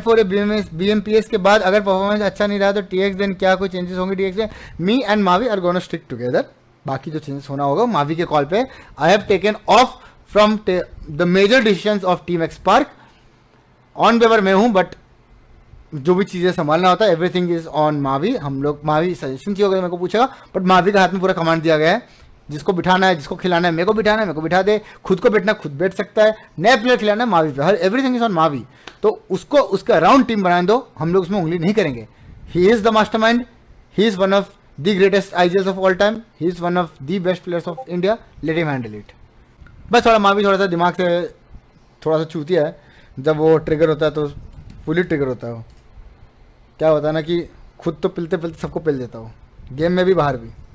four B M P S के बाद अगर परफॉर्मेंस अच्छा नहीं रहा तो टी एक्स देन क्या कोई चेंजेस होंगे टी एक्स में me and Mavi are gonna stick together बाकी जो चेंजेस होना होगा मावी के कॉल पे I have taken off from the major decision of team X park on paper मैं हूं बट जो भी चीज़ें संभालना होता है एवरीथिंग इज ऑन मावी हम लोग मावी सजेशन की होगा मेरे को पूछेगा बट मावी के हाथ में पूरा कमांड दिया गया है जिसको बिठाना है जिसको खिलाना है मेरे को बिठाना है मेरे को बिठा दे खुद को बैठना खुद बैठ सकता है नए प्लेयर खिलाना है मावी पे हर एवरीथिंग इज ऑन मावी तो उसको उसका राउंड टीम बनाए दो हम लोग उसमें उंगली नहीं करेंगे he is the mastermind he is one of the greatest I of all time he is one of the best players of India let him handle it बस थोड़ा मावी थोड़ा सा दिमाग से थोड़ा सा छूती है जब वो ट्रिगर होता है तो फुली ट्रिगर होता है वो क्या होता है ना कि खुद तो पिलते पिलते सबको पिल देता हो गेम में भी बाहर भी